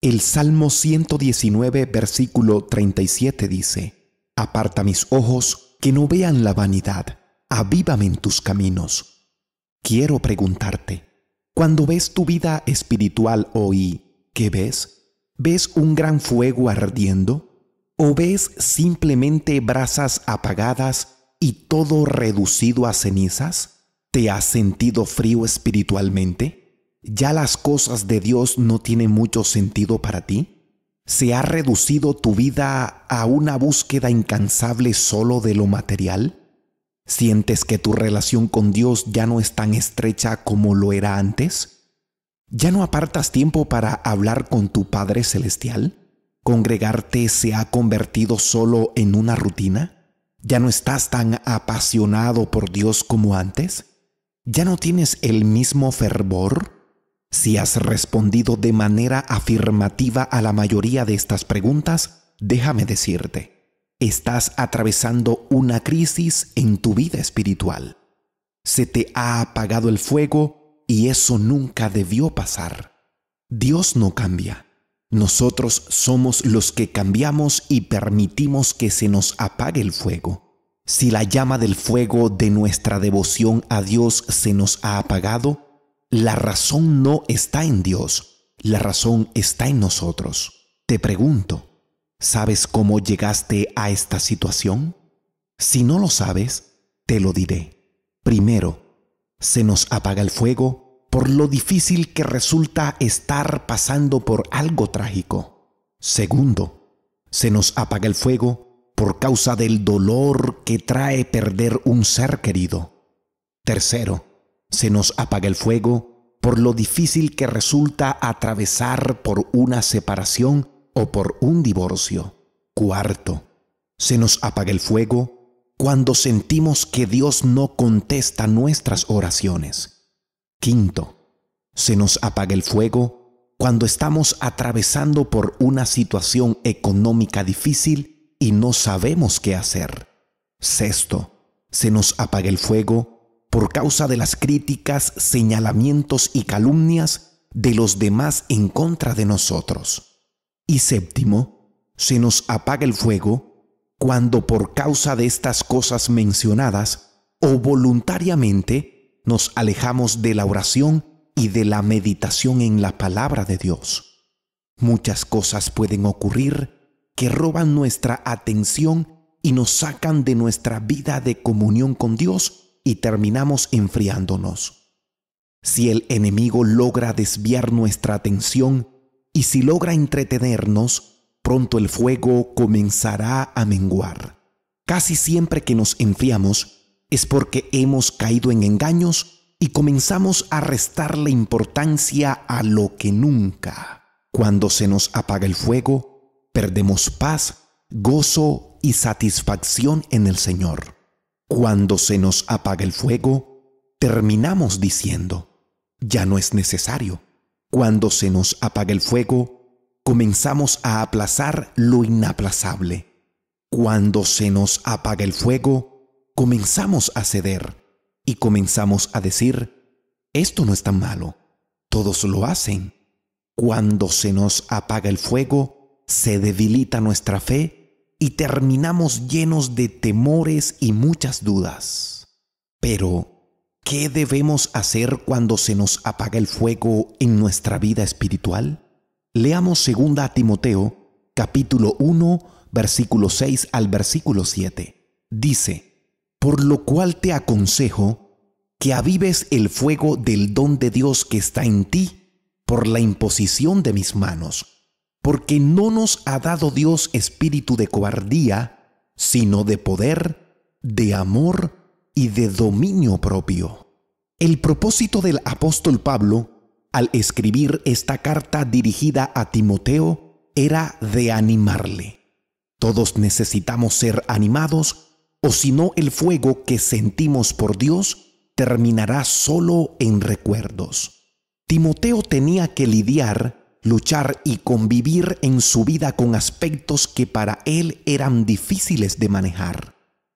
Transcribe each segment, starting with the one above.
El Salmo 119, versículo 37 dice, Aparta mis ojos, que no vean la vanidad, avívame en tus caminos. Quiero preguntarte, cuando ves tu vida espiritual hoy, ¿qué ves? ¿Ves un gran fuego ardiendo? ¿O ves simplemente brasas apagadas y todo reducido a cenizas? ¿Te has sentido frío espiritualmente? ¿Ya las cosas de Dios no tienen mucho sentido para ti? ¿Se ha reducido tu vida a una búsqueda incansable solo de lo material? ¿Sientes que tu relación con Dios ya no es tan estrecha como lo era antes? ¿Ya no apartas tiempo para hablar con tu Padre Celestial? ¿Congregarte se ha convertido solo en una rutina? ¿Ya no estás tan apasionado por Dios como antes? ¿Ya no tienes el mismo fervor? Si has respondido de manera afirmativa a la mayoría de estas preguntas, déjame decirte, estás atravesando una crisis en tu vida espiritual. Se te ha apagado el fuego y eso nunca debió pasar. Dios no cambia. Nosotros somos los que cambiamos y permitimos que se nos apague el fuego. Si la llama del fuego de nuestra devoción a Dios se nos ha apagado, la razón no está en Dios, la razón está en nosotros. Te pregunto, ¿sabes cómo llegaste a esta situación? Si no lo sabes, te lo diré. Primero, se nos apaga el fuego por lo difícil que resulta estar pasando por algo trágico. Segundo, se nos apaga el fuego por causa del dolor que trae perder un ser querido. Tercero, se nos apaga el fuego por lo difícil que resulta atravesar por una separación o por un divorcio. Cuarto, se nos apaga el fuego cuando sentimos que Dios no contesta nuestras oraciones. Quinto, se nos apaga el fuego cuando estamos atravesando por una situación económica difícil y no sabemos qué hacer. Sexto, se nos apaga el fuego por causa de las críticas, señalamientos y calumnias de los demás en contra de nosotros. Y séptimo, se nos apaga el fuego cuando por causa de estas cosas mencionadas o voluntariamente nos alejamos de la oración y de la meditación en la palabra de Dios. Muchas cosas pueden ocurrir que roban nuestra atención y nos sacan de nuestra vida de comunión con Dios y terminamos enfriándonos. Si el enemigo logra desviar nuestra atención y si logra entretenernos, pronto el fuego comenzará a menguar. Casi siempre que nos enfriamos es porque hemos caído en engaños y comenzamos a restar la importancia a lo que nunca. Cuando se nos apaga el fuego, perdemos paz, gozo y satisfacción en el Señor. Cuando se nos apaga el fuego, terminamos diciendo, ya no es necesario. Cuando se nos apaga el fuego, comenzamos a aplazar lo inaplazable. Cuando se nos apaga el fuego, comenzamos a ceder y comenzamos a decir, esto no es tan malo, todos lo hacen. Cuando se nos apaga el fuego, se debilita nuestra fe y terminamos llenos de temores y muchas dudas. Pero, ¿qué debemos hacer cuando se nos apaga el fuego en nuestra vida espiritual? Leamos 2 Timoteo, capítulo 1, versículo 6 al versículo 7. Dice, Por lo cual te aconsejo que avives el fuego del don de Dios que está en ti por la imposición de mis manos porque no nos ha dado Dios espíritu de cobardía, sino de poder, de amor y de dominio propio. El propósito del apóstol Pablo al escribir esta carta dirigida a Timoteo era de animarle. Todos necesitamos ser animados o si no el fuego que sentimos por Dios terminará solo en recuerdos. Timoteo tenía que lidiar luchar y convivir en su vida con aspectos que para él eran difíciles de manejar.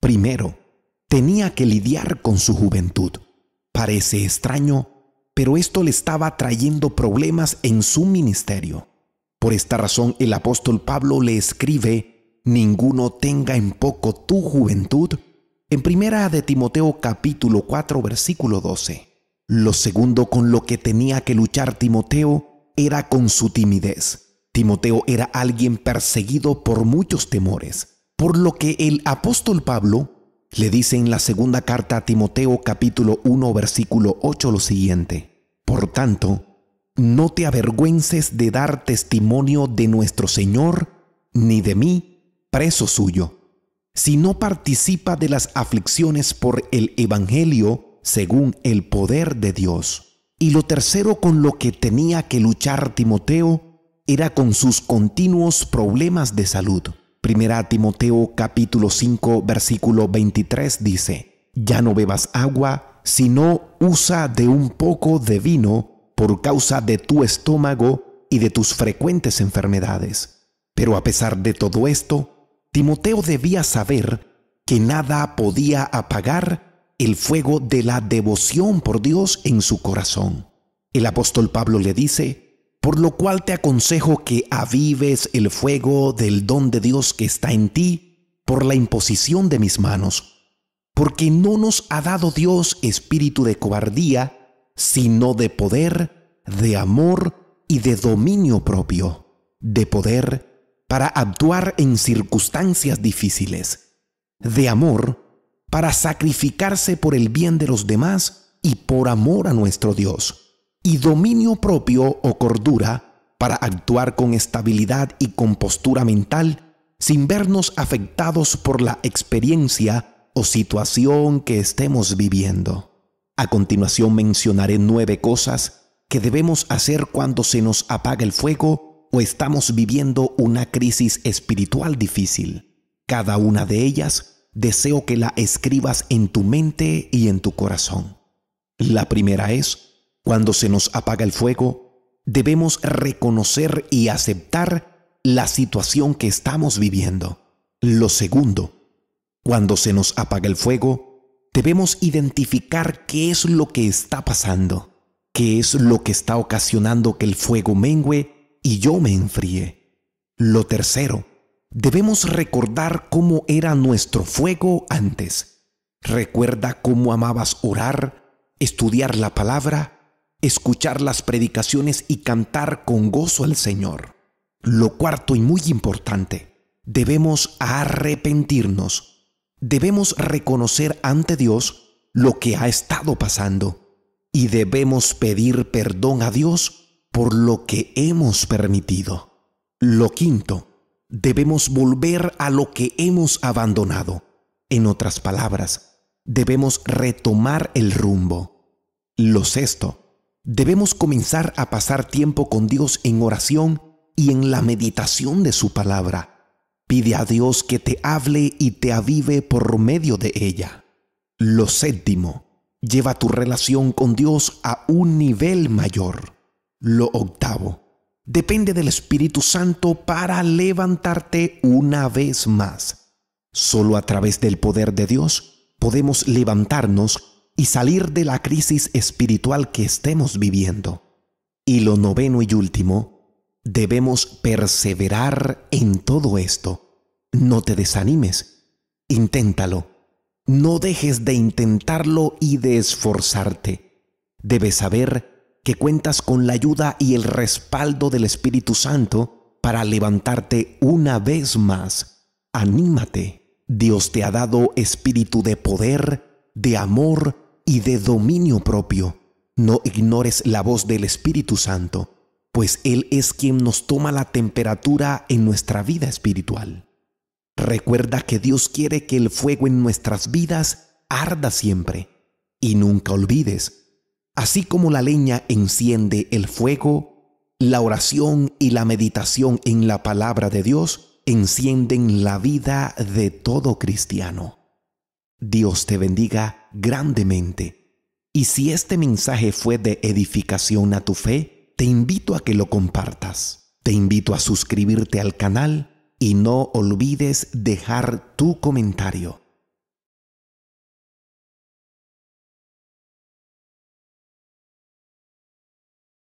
Primero, tenía que lidiar con su juventud. Parece extraño, pero esto le estaba trayendo problemas en su ministerio. Por esta razón el apóstol Pablo le escribe, ninguno tenga en poco tu juventud, en primera de Timoteo capítulo 4 versículo 12. Lo segundo con lo que tenía que luchar Timoteo era con su timidez. Timoteo era alguien perseguido por muchos temores, por lo que el apóstol Pablo le dice en la segunda carta a Timoteo capítulo 1 versículo 8 lo siguiente. Por tanto, no te avergüences de dar testimonio de nuestro Señor, ni de mí, preso suyo, si no participa de las aflicciones por el Evangelio según el poder de Dios y lo tercero con lo que tenía que luchar Timoteo era con sus continuos problemas de salud. Primera Timoteo capítulo 5 versículo 23 dice, Ya no bebas agua, sino usa de un poco de vino por causa de tu estómago y de tus frecuentes enfermedades. Pero a pesar de todo esto, Timoteo debía saber que nada podía apagar el fuego de la devoción por Dios en su corazón. El apóstol Pablo le dice, por lo cual te aconsejo que avives el fuego del don de Dios que está en ti por la imposición de mis manos, porque no nos ha dado Dios espíritu de cobardía, sino de poder, de amor y de dominio propio, de poder para actuar en circunstancias difíciles, de amor para sacrificarse por el bien de los demás y por amor a nuestro Dios, y dominio propio o cordura para actuar con estabilidad y compostura mental sin vernos afectados por la experiencia o situación que estemos viviendo. A continuación mencionaré nueve cosas que debemos hacer cuando se nos apaga el fuego o estamos viviendo una crisis espiritual difícil. Cada una de ellas deseo que la escribas en tu mente y en tu corazón. La primera es, cuando se nos apaga el fuego, debemos reconocer y aceptar la situación que estamos viviendo. Lo segundo, cuando se nos apaga el fuego, debemos identificar qué es lo que está pasando, qué es lo que está ocasionando que el fuego mengüe y yo me enfríe. Lo tercero, Debemos recordar cómo era nuestro fuego antes. Recuerda cómo amabas orar, estudiar la palabra, escuchar las predicaciones y cantar con gozo al Señor. Lo cuarto y muy importante, debemos arrepentirnos. Debemos reconocer ante Dios lo que ha estado pasando y debemos pedir perdón a Dios por lo que hemos permitido. Lo quinto, debemos volver a lo que hemos abandonado. En otras palabras, debemos retomar el rumbo. Lo sexto, debemos comenzar a pasar tiempo con Dios en oración y en la meditación de su palabra. Pide a Dios que te hable y te avive por medio de ella. Lo séptimo, lleva tu relación con Dios a un nivel mayor. Lo octavo, Depende del Espíritu Santo para levantarte una vez más. Solo a través del poder de Dios podemos levantarnos y salir de la crisis espiritual que estemos viviendo. Y lo noveno y último, debemos perseverar en todo esto. No te desanimes, inténtalo. No dejes de intentarlo y de esforzarte. Debes saber que cuentas con la ayuda y el respaldo del Espíritu Santo para levantarte una vez más. Anímate. Dios te ha dado espíritu de poder, de amor y de dominio propio. No ignores la voz del Espíritu Santo, pues Él es quien nos toma la temperatura en nuestra vida espiritual. Recuerda que Dios quiere que el fuego en nuestras vidas arda siempre. Y nunca olvides Así como la leña enciende el fuego, la oración y la meditación en la palabra de Dios encienden la vida de todo cristiano. Dios te bendiga grandemente. Y si este mensaje fue de edificación a tu fe, te invito a que lo compartas. Te invito a suscribirte al canal y no olvides dejar tu comentario.